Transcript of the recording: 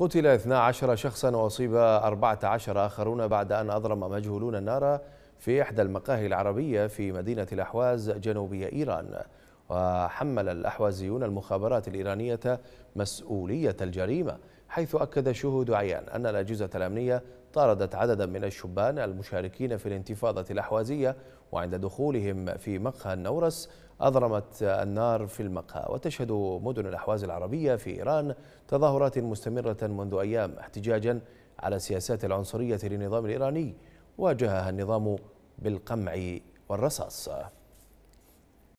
قتل 12 شخصا وأصيب 14 آخرون بعد أن أضرم مجهولون النار في إحدى المقاهي العربية في مدينة الأحواز جنوبي إيران وحمل الأحوازيون المخابرات الإيرانية مسؤولية الجريمة حيث أكد شهود عيان أن الأجهزة الأمنية طاردت عددا من الشبان المشاركين في الانتفاضة الأحوازية وعند دخولهم في مقهى النورس أضرمت النار في المقهى وتشهد مدن الأحواز العربية في إيران تظاهرات مستمرة منذ أيام احتجاجا على السياسات العنصرية للنظام الإيراني واجهها النظام بالقمع والرصاص